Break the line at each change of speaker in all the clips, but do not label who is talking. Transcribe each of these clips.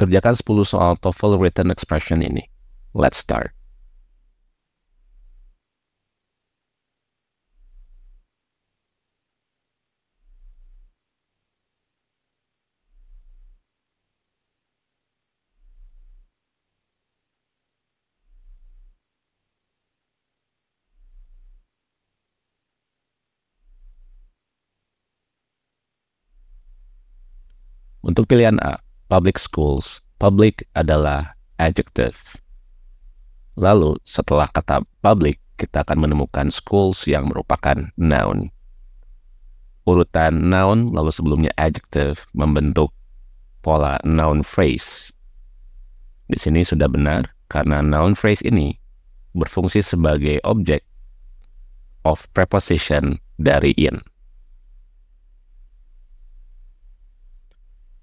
Kerjakan 10 soal TOEFL written expression ini. Let's start. Untuk pilihan A, public schools. Public adalah adjective. Lalu setelah kata public, kita akan menemukan schools yang merupakan noun. Urutan noun lalu sebelumnya adjective membentuk pola noun phrase. Di sini sudah benar karena noun phrase ini berfungsi sebagai objek of preposition dari in.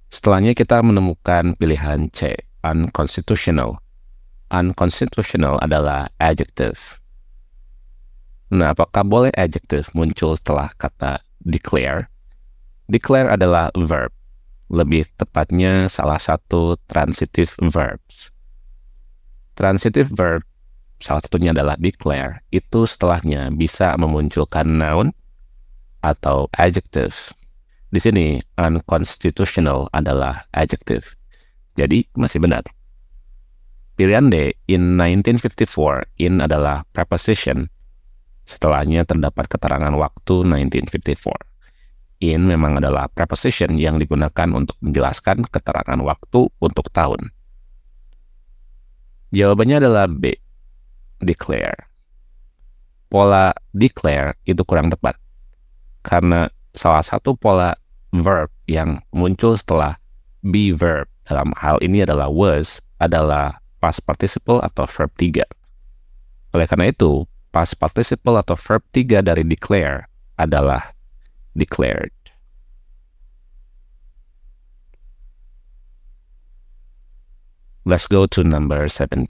Setelahnya kita menemukan pilihan C, unconstitutional. Unconstitutional adalah adjective. Nah, apakah boleh adjective muncul setelah kata declare? Declare adalah verb, lebih tepatnya salah satu transitive verbs. Transitive verb, salah satunya adalah declare, itu setelahnya bisa memunculkan noun atau adjective di sini unconstitutional adalah adjective. Jadi masih benar. Pilihan D in 1954 in adalah preposition. Setelahnya terdapat keterangan waktu 1954. In memang adalah preposition yang digunakan untuk menjelaskan keterangan waktu untuk tahun. Jawabannya adalah B. Declare. Pola declare itu kurang tepat. Karena salah satu pola verb yang muncul setelah be verb. Dalam hal ini adalah was, adalah past participle atau verb tiga. Oleh karena itu, past participle atau verb tiga dari declare adalah declared. Let's go to number 17.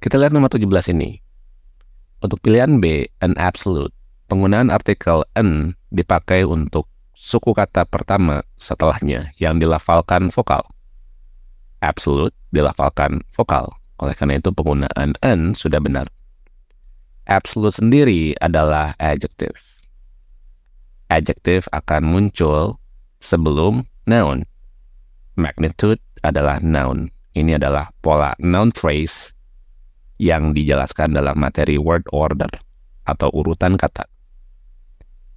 Kita lihat nomor 17 ini. Untuk pilihan B, an absolute, penggunaan artikel an dipakai untuk suku kata pertama setelahnya yang dilafalkan vokal. Absolute dilafalkan vokal. Oleh karena itu penggunaan an sudah benar. Absolute sendiri adalah adjective. Adjective akan muncul sebelum noun. Magnitude adalah noun. Ini adalah pola noun phrase yang dijelaskan dalam materi word order atau urutan kata.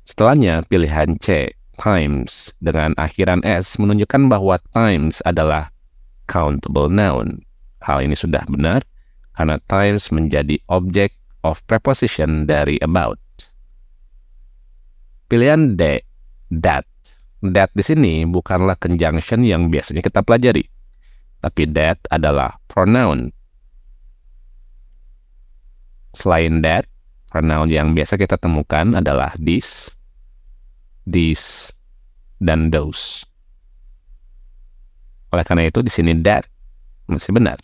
Setelahnya, pilihan C, times, dengan akhiran S menunjukkan bahwa times adalah countable noun. Hal ini sudah benar karena times menjadi objek of preposition dari about. Pilihan D, that. That di sini bukanlah conjunction yang biasanya kita pelajari, tapi that adalah pronoun Selain that, pronoun yang biasa kita temukan adalah this, these, dan those. Oleh karena itu di sini that masih benar.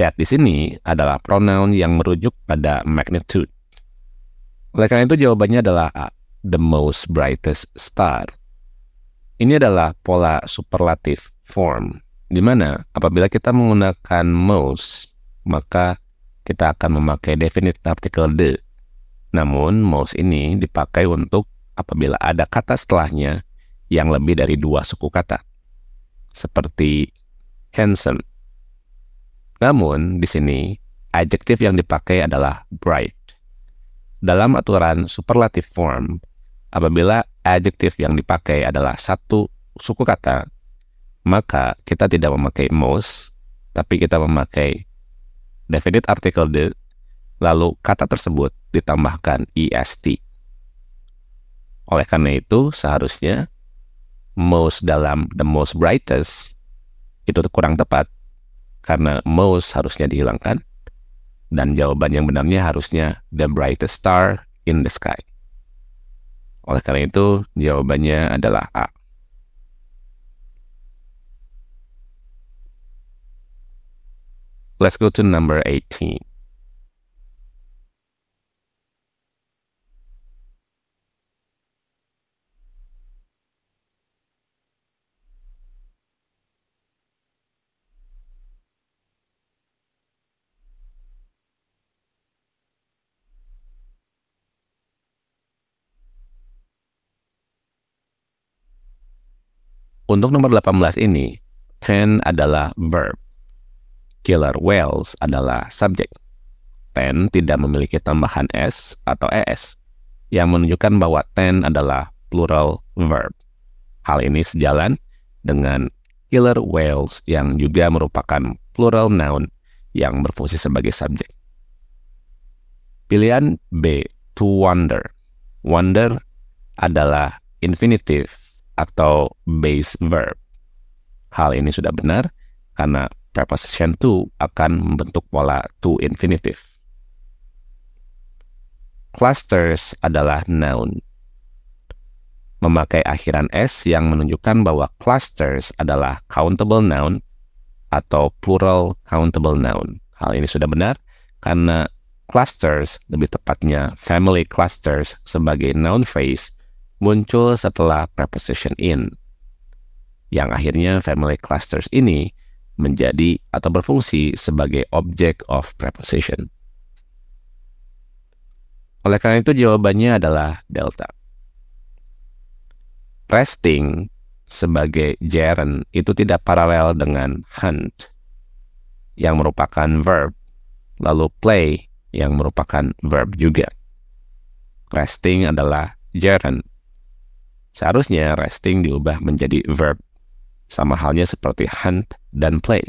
That di sini adalah pronoun yang merujuk pada magnitude. Oleh karena itu jawabannya adalah A, the most brightest star. Ini adalah pola superlatif form, di mana apabila kita menggunakan most, maka kita akan memakai definite article the. Namun, mouse ini dipakai untuk apabila ada kata setelahnya yang lebih dari dua suku kata, seperti handsome. Namun, di sini, adjektif yang dipakai adalah bright. Dalam aturan superlative form, apabila adjektif yang dipakai adalah satu suku kata, maka kita tidak memakai most, tapi kita memakai definite article the, lalu kata tersebut ditambahkan est. Oleh karena itu, seharusnya most dalam the most brightest itu kurang tepat karena most harusnya dihilangkan dan jawaban yang benarnya harusnya the brightest star in the sky. Oleh karena itu, jawabannya adalah A. Let's go to number 18. Untuk nomor 18 ini, can adalah verb. Killer whales adalah subjek. Ten tidak memiliki tambahan S atau ES, yang menunjukkan bahwa ten adalah plural verb. Hal ini sejalan dengan killer whales yang juga merupakan plural noun yang berfungsi sebagai subjek. Pilihan B, to wonder. Wonder adalah infinitive atau base verb. Hal ini sudah benar karena preposition to akan membentuk pola to infinitive. Clusters adalah noun. Memakai akhiran S yang menunjukkan bahwa clusters adalah countable noun atau plural countable noun. Hal ini sudah benar karena clusters, lebih tepatnya family clusters sebagai noun phrase, muncul setelah preposition in. Yang akhirnya family clusters ini menjadi atau berfungsi sebagai object of preposition. Oleh karena itu jawabannya adalah delta. Resting sebagai gerund itu tidak paralel dengan hunt yang merupakan verb, lalu play yang merupakan verb juga. Resting adalah gerund. Seharusnya resting diubah menjadi verb. Sama halnya seperti hunt dan play.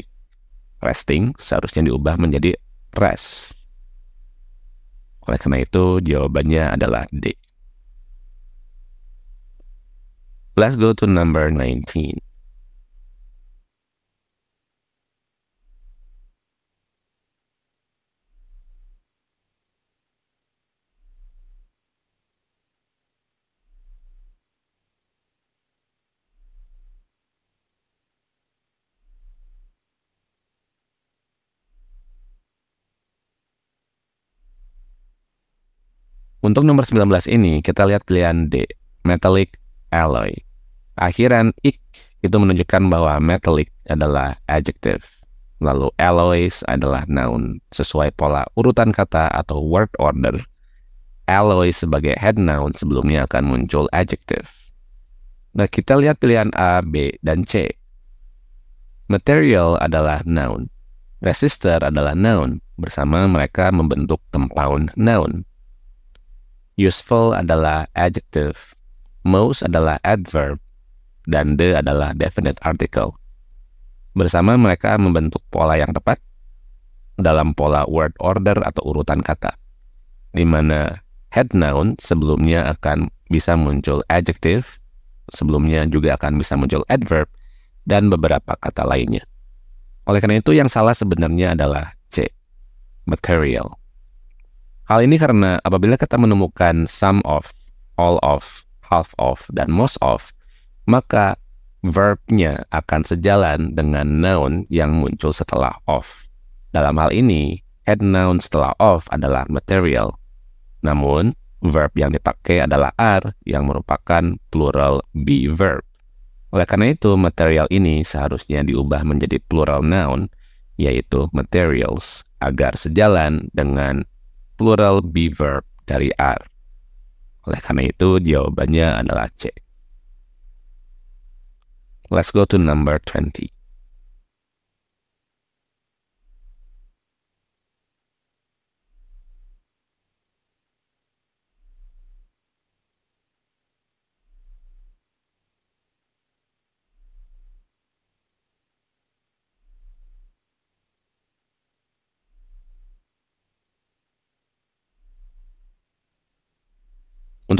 Resting seharusnya diubah menjadi rest. Oleh karena itu, jawabannya adalah D. Let's go to number 19. Untuk nomor 19 ini, kita lihat pilihan D, metallic alloy. Akhiran ik itu menunjukkan bahwa metallic adalah adjective, lalu alloys adalah noun sesuai pola urutan kata atau word order. Alloy sebagai head noun sebelumnya akan muncul adjective. Nah, kita lihat pilihan A, B, dan C. Material adalah noun. Resistor adalah noun. Bersama mereka membentuk compound noun. Useful adalah adjective, most adalah adverb, dan the adalah definite article. Bersama mereka membentuk pola yang tepat dalam pola word order atau urutan kata, di mana head noun sebelumnya akan bisa muncul adjective, sebelumnya juga akan bisa muncul adverb, dan beberapa kata lainnya. Oleh karena itu, yang salah sebenarnya adalah C, material. Hal ini karena apabila kita menemukan some of, all of, half of, dan most of, maka verbnya akan sejalan dengan noun yang muncul setelah of. Dalam hal ini, head noun setelah of adalah material. Namun, verb yang dipakai adalah are yang merupakan plural be verb. Oleh karena itu, material ini seharusnya diubah menjadi plural noun, yaitu materials, agar sejalan dengan plural be verb dari R. Oleh karena itu, jawabannya adalah C. Let's go to number 20.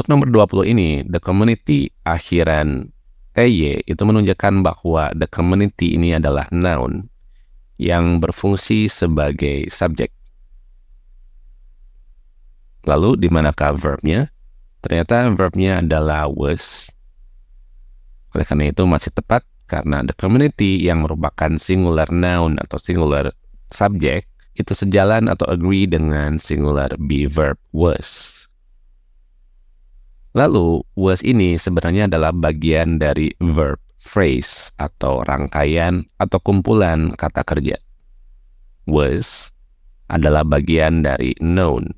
Untuk nomor 20 ini, the community akhiran TY itu menunjukkan bahwa the community ini adalah noun yang berfungsi sebagai subjek. Lalu di manakah verbnya? Ternyata verbnya adalah was. Oleh karena itu masih tepat karena the community yang merupakan singular noun atau singular subject itu sejalan atau agree dengan singular be verb was. Lalu, was ini sebenarnya adalah bagian dari verb phrase atau rangkaian atau kumpulan kata kerja. Was adalah bagian dari known.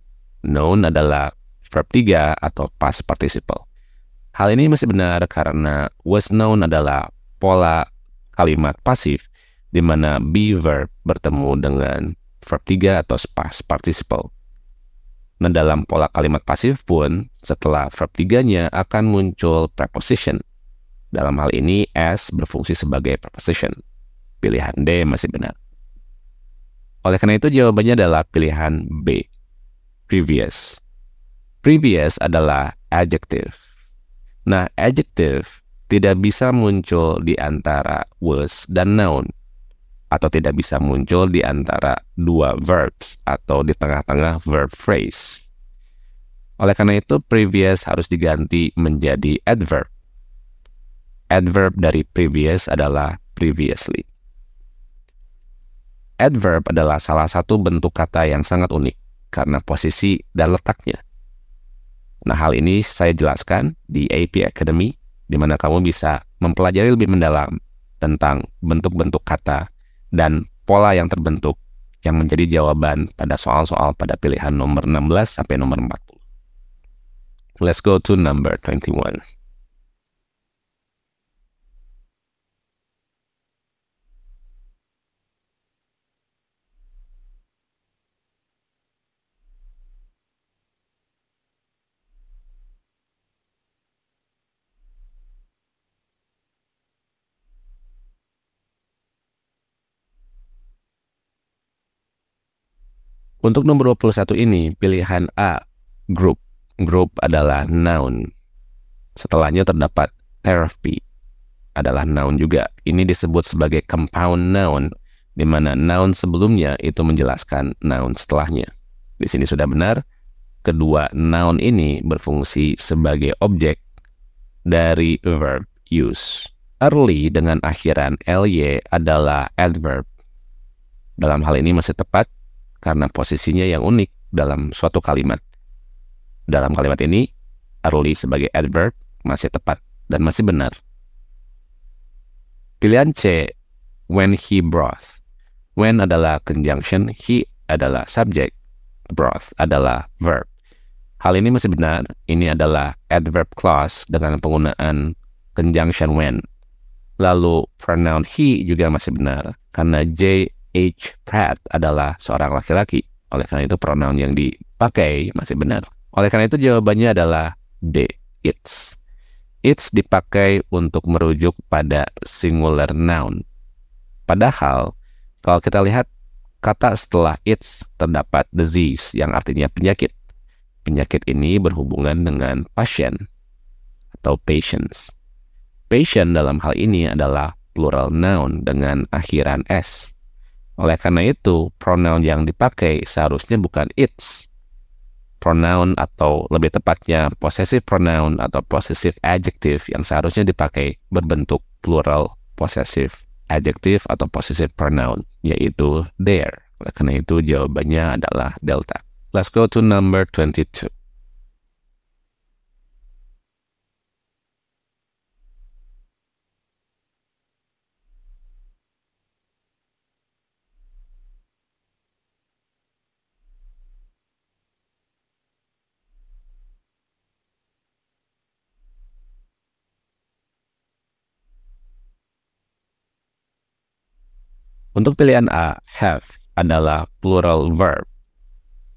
Known adalah verb tiga atau past participle. Hal ini masih benar karena was known adalah pola kalimat pasif di mana be verb bertemu dengan verb tiga atau past participle. Nah, dalam pola kalimat pasif pun, setelah verb tiganya akan muncul preposition. Dalam hal ini, S berfungsi sebagai preposition. Pilihan D masih benar. Oleh karena itu, jawabannya adalah pilihan B. Previous. Previous adalah adjective. Nah, adjective tidak bisa muncul di antara was dan noun atau tidak bisa muncul di antara dua verbs atau di tengah-tengah verb phrase. Oleh karena itu, previous harus diganti menjadi adverb. Adverb dari previous adalah previously. Adverb adalah salah satu bentuk kata yang sangat unik karena posisi dan letaknya. Nah, hal ini saya jelaskan di AP Academy, di mana kamu bisa mempelajari lebih mendalam tentang bentuk-bentuk kata dan pola yang terbentuk yang menjadi jawaban pada soal-soal pada pilihan nomor 16 sampai nomor 40. Let's go to number 21. Untuk nomor 21 ini, pilihan A, group. Group adalah noun. Setelahnya terdapat therapy, adalah noun juga. Ini disebut sebagai compound noun, di mana noun sebelumnya itu menjelaskan noun setelahnya. Di sini sudah benar, kedua noun ini berfungsi sebagai objek dari verb use. Early dengan akhiran ly adalah adverb. Dalam hal ini masih tepat karena posisinya yang unik dalam suatu kalimat. Dalam kalimat ini, early sebagai adverb masih tepat dan masih benar. Pilihan C, when he broth. When adalah conjunction, he adalah subject, broth adalah verb. Hal ini masih benar, ini adalah adverb clause dengan penggunaan conjunction when. Lalu pronoun he juga masih benar, karena J H. Pratt adalah seorang laki-laki. Oleh karena itu pronoun yang dipakai masih benar. Oleh karena itu jawabannya adalah D, it's. It's dipakai untuk merujuk pada singular noun. Padahal kalau kita lihat kata setelah it's terdapat disease yang artinya penyakit. Penyakit ini berhubungan dengan pasien atau patients. Patient dalam hal ini adalah plural noun dengan akhiran s. Oleh karena itu, pronoun yang dipakai seharusnya bukan its pronoun atau lebih tepatnya possessive pronoun atau possessive adjective yang seharusnya dipakai berbentuk plural possessive adjective atau possessive pronoun yaitu there. Oleh karena itu jawabannya adalah delta. Let's go to number 22. Untuk pilihan A, have adalah plural verb.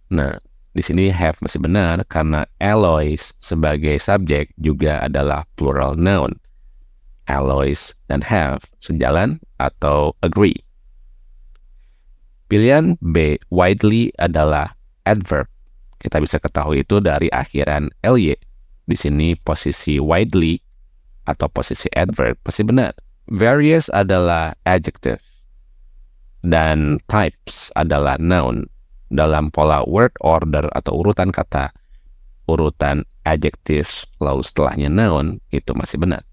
Nah, di sini have masih benar karena Alois sebagai subjek juga adalah plural noun. Alois dan have sejalan atau agree. Pilihan B, widely adalah adverb. Kita bisa ketahui itu dari akhiran ly. Di sini posisi widely atau posisi adverb pasti benar. Various adalah adjective dan types adalah noun dalam pola word order atau urutan kata. Urutan adjective lalu setelahnya noun itu masih benar.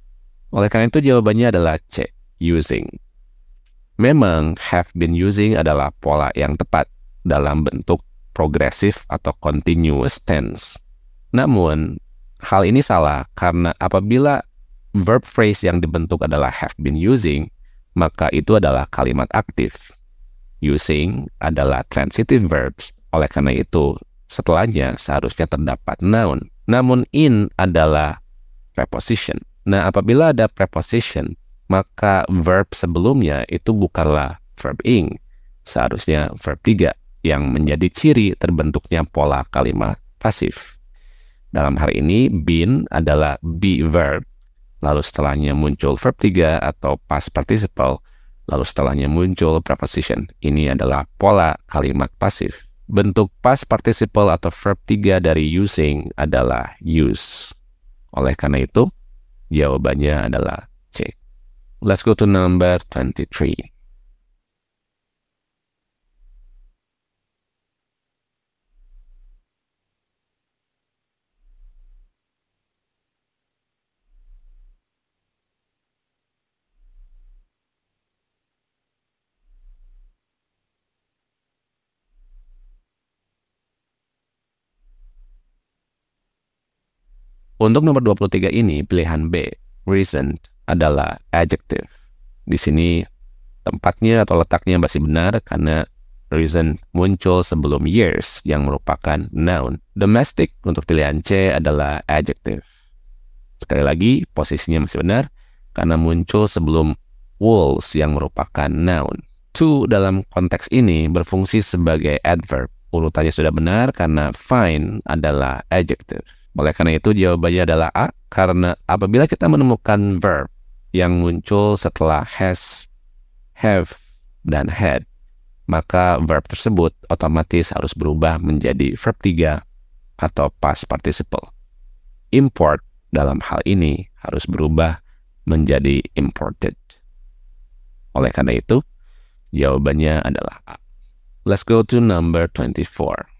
Oleh karena itu jawabannya adalah C, using. Memang have been using adalah pola yang tepat dalam bentuk progresif atau continuous tense. Namun, hal ini salah karena apabila verb phrase yang dibentuk adalah have been using, maka itu adalah kalimat aktif using adalah transitive verbs. Oleh karena itu, setelahnya seharusnya terdapat noun. Namun in adalah preposition. Nah, apabila ada preposition, maka verb sebelumnya itu bukanlah verb ing. Seharusnya verb tiga yang menjadi ciri terbentuknya pola kalimat pasif. Dalam hal ini, been adalah be verb, lalu setelahnya muncul verb tiga atau past participle, Lalu setelahnya muncul preposition. Ini adalah pola kalimat pasif. Bentuk past participle atau verb tiga dari using adalah use. Oleh karena itu, jawabannya adalah C. Let's go to number 23. Untuk nomor 23 ini, pilihan B, recent adalah adjective. Di sini tempatnya atau letaknya masih benar karena recent muncul sebelum years yang merupakan noun. Domestic untuk pilihan C adalah adjective. Sekali lagi, posisinya masih benar karena muncul sebelum walls yang merupakan noun. To dalam konteks ini berfungsi sebagai adverb. Urutannya sudah benar karena fine adalah adjective. Oleh karena itu jawabannya adalah A, karena apabila kita menemukan verb yang muncul setelah has, have, dan had, maka verb tersebut otomatis harus berubah menjadi verb tiga atau past participle. Import dalam hal ini harus berubah menjadi imported. Oleh karena itu, jawabannya adalah A. Let's go to number 24.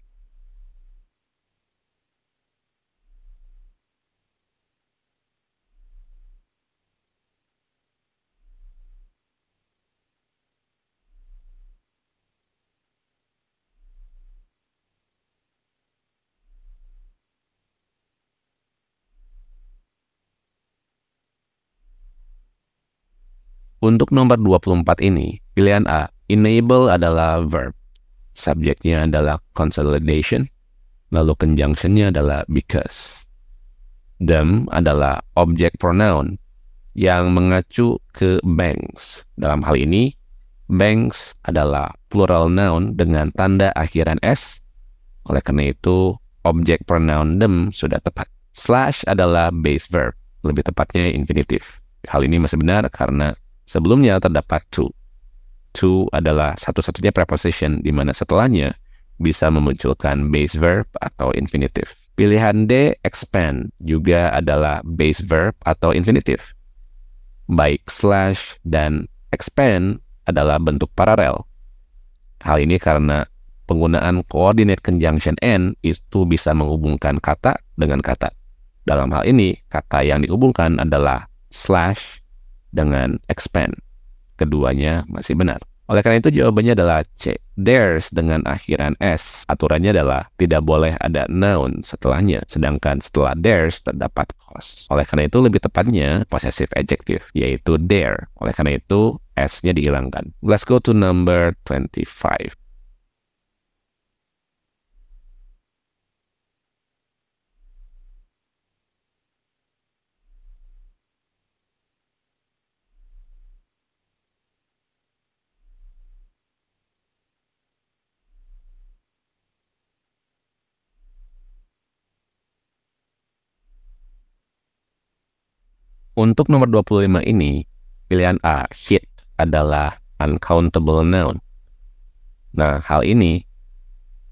Untuk nomor 24 ini, pilihan A, enable adalah verb. Subjeknya adalah consolidation, lalu conjunctionnya adalah because. Them adalah object pronoun yang mengacu ke banks. Dalam hal ini, banks adalah plural noun dengan tanda akhiran S. Oleh karena itu, object pronoun them sudah tepat. Slash adalah base verb, lebih tepatnya infinitive. Hal ini masih benar karena Sebelumnya terdapat to. To adalah satu-satunya preposition di mana setelahnya bisa memunculkan base verb atau infinitive. Pilihan D expand juga adalah base verb atau infinitive. Baik slash dan expand adalah bentuk paralel. Hal ini karena penggunaan coordinate conjunction and itu bisa menghubungkan kata dengan kata. Dalam hal ini, kata yang dihubungkan adalah slash dengan expand. Keduanya masih benar. Oleh karena itu jawabannya adalah C. There's dengan akhiran S. Aturannya adalah tidak boleh ada noun setelahnya. Sedangkan setelah there's terdapat cause. Oleh karena itu lebih tepatnya possessive adjective yaitu there. Oleh karena itu S-nya dihilangkan. Let's go to number 25. Untuk nomor 25 ini, pilihan A, hit, adalah uncountable noun. Nah, hal ini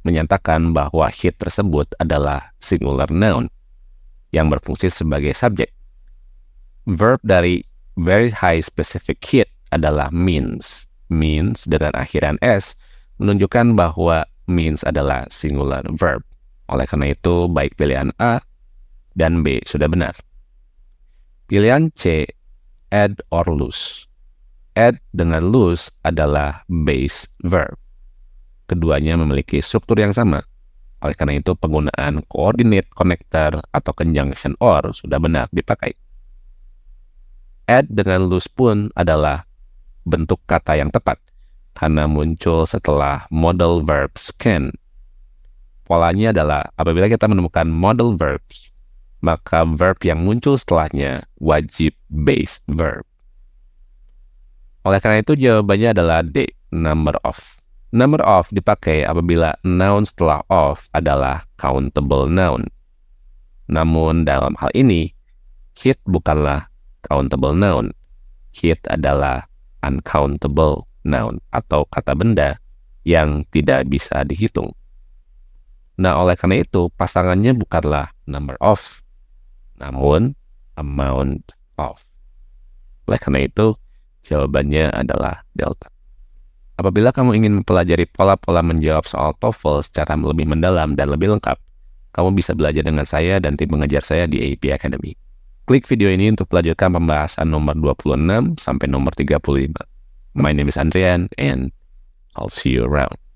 menyatakan bahwa hit tersebut adalah singular noun yang berfungsi sebagai subjek. Verb dari very high specific hit adalah means. Means dengan akhiran S menunjukkan bahwa means adalah singular verb. Oleh karena itu, baik pilihan A dan B sudah benar. Pilihan C, add or lose. Add dengan lose adalah base verb. Keduanya memiliki struktur yang sama. Oleh karena itu, penggunaan coordinate connector atau conjunction or sudah benar dipakai. Add dengan lose pun adalah bentuk kata yang tepat karena muncul setelah model verbs can. Polanya adalah apabila kita menemukan model verbs, maka verb yang muncul setelahnya wajib base verb. Oleh karena itu jawabannya adalah D, number of. Number of dipakai apabila noun setelah of adalah countable noun. Namun dalam hal ini, hit bukanlah countable noun. Hit adalah uncountable noun atau kata benda yang tidak bisa dihitung. Nah, oleh karena itu, pasangannya bukanlah number of, namun amount of. Oleh karena itu, jawabannya adalah delta. Apabila kamu ingin mempelajari pola-pola menjawab soal TOEFL secara lebih mendalam dan lebih lengkap, kamu bisa belajar dengan saya dan tim mengajar saya di AP Academy. Klik video ini untuk melanjutkan pembahasan nomor 26 sampai nomor 35. My name is Andrian and I'll see you around.